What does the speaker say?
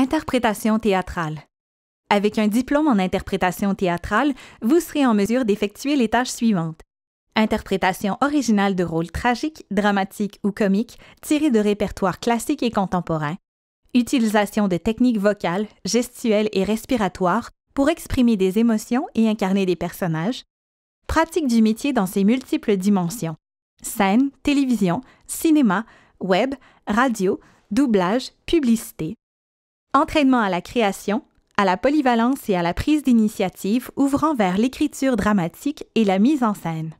Interprétation théâtrale. Avec un diplôme en interprétation théâtrale, vous serez en mesure d'effectuer les tâches suivantes. Interprétation originale de rôles tragiques, dramatiques ou comiques tirés de répertoires classiques et contemporains. Utilisation de techniques vocales, gestuelles et respiratoires pour exprimer des émotions et incarner des personnages. Pratique du métier dans ses multiples dimensions. Scène, télévision, cinéma, web, radio, doublage, publicité, Entraînement à la création, à la polyvalence et à la prise d'initiative ouvrant vers l'écriture dramatique et la mise en scène.